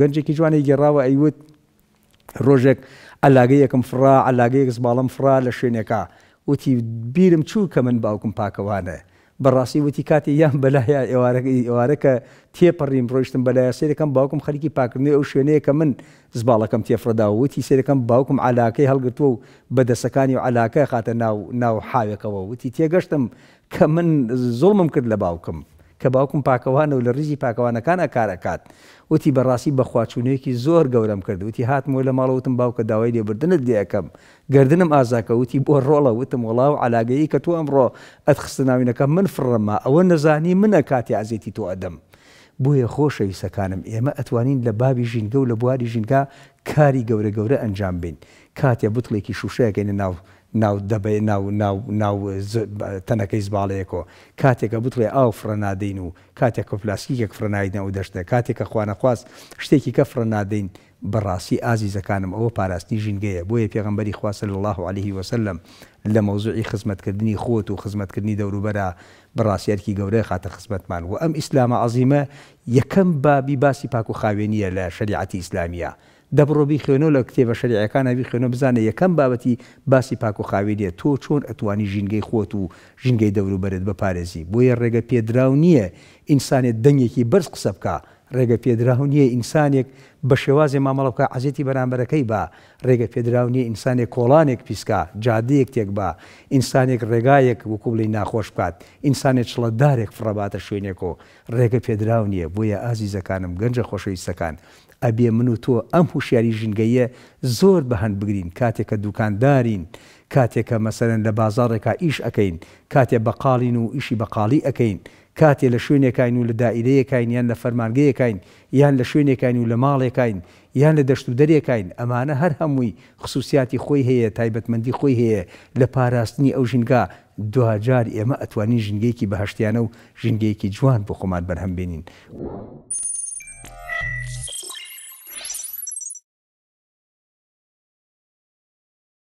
گەنجێکی جوانی گێڕاوە ئەیوت ڕۆژێک ئەلاگەیەکم فرا ئەلاگەیەک زباڵم فرا لە شوێنێکا وتی بیرم چوو کە من باوکم پاکەوانە بەڕاستی وتی کاتی یان بەلایە ئێوارەکە تێپەڕیم ڕۆیشتم بەلایە سێرەکەم باوکم خەریکی پاکردنی ئەو شوێنەیە کە من زباڵەکەم تێفرەدا وتی سێرەکەم باوکم علاکەی هەڵگرتووە و بەدەسەکانی و علاکە خاتە ناو ناو حاوێکەوە وتی تێگەشتم کە من زۆڵمم کرد لە باوکم کە باوکم پاکەوانە و لە ڕزی پاکەوانەکانە کارەکات وتی بەڕاستی بەخواچوونەیەکی زۆر گەورم کرد وتی هاتمۆ لە ماڵەوتم باوکە داوای لێبردنت دیەکەم گردنم ئازاکە وتی بۆ ڕۆڵە وتم وڵاو علاگەی کە تۆ ئەمڕۆ ئەتخستناوینەکە من فڕەما ئەوە نەزانی منە کاتی ئازێتی تۆ ئەدەم. بۆیە خۆشەویستەکانم ئێمە ئەتوانین لە بابی ژینگە و لە بواری ژینگا کاری گەورە گەورە ئەنجام بین کاتێ بتڵێکی شوشەیەگەینە ناو ناو دەبێ تەنەکەی زباڵەیەکەوە کاتێکە بتڵێ ئاو فرەنادەین و کاتێک پلاسکیکێک فرەنایدنەوە دەشتە کاتێکە خوانەخواست شتێکی کە فرەنادەین بەڕاستی ئازی زەکانم ئەوە پاراستی ژینگەیە بۆیە پێغمبەری خواسە الله عليه وسلم لە مەوزوعی خزمەتکردنی خۆت و خزمەتکردنی دەوروبەرە بڕاستیەرکی گەورەی خاتە خزمەتمان و ئەم ئیسلامە عزیمە یەکەم بابی باسی پاک و خاوێنیە لە شریعەتی ئیسلامیە. دەبڕۆبی خوێنەوە لە کتێبە شریعەکانەبی خوێنە بزانە یەکەم بابەتی باسی پاک و خاوی دێت تۆ چۆن ئەتوانی ژینگەی خۆت و ژینگەی دەوروبەرت بەپارێزی بۆیە ڕێگە پێدراو نییە ئینسانێت دەنگێکی بەرز قسە بکە ڕێگە پێدراون نیە ئینسانێک بە شێوازێ مامەڵەکە عزیەتی بەرامبەرەکەی بە ڕێگە پێدراون نیە ئینسانێک کۆڵانێک پیسکە جادەیەک تێک بە ئینسانێک ڕێگایەک وکوڵی ناخۆش بکات ئینسانێک شڵەدارێک فڕەباتە شوێنێکۆ ڕێگە پێدراون نیە بۆیە ئازی زەکانم گەنجە خۆشەویستەکان ئەبێ من و تۆ ئەم هوشیاری ژنگەیە زۆر بە هەند بگرین کاتێککە دوکاندارین. کاتێکە مەسەرن لە بازارێکە ئیش ئەەکەین کاتێ بەقالین و ئیشی بەقالی ئەەکەین کاتێ لە شوێنێکین و لە دائیرەیەکین یان لە فەرمانگەیەکین یان لە شوێنێکین و لە ماڵێکین یان لە دەشت و دەریەکین ئەمانە هەر هەمووی خصوصیاتی خۆی هەیە تایبەتمەندی خۆی هەیە لە پاراستنی ئەو ژینگا دوجار ئێمە ئەتوانین ژنگەیەکی بەهشتیانە و ژنگەیەکی جوان بۆ خۆمان بەرهەم بێنین.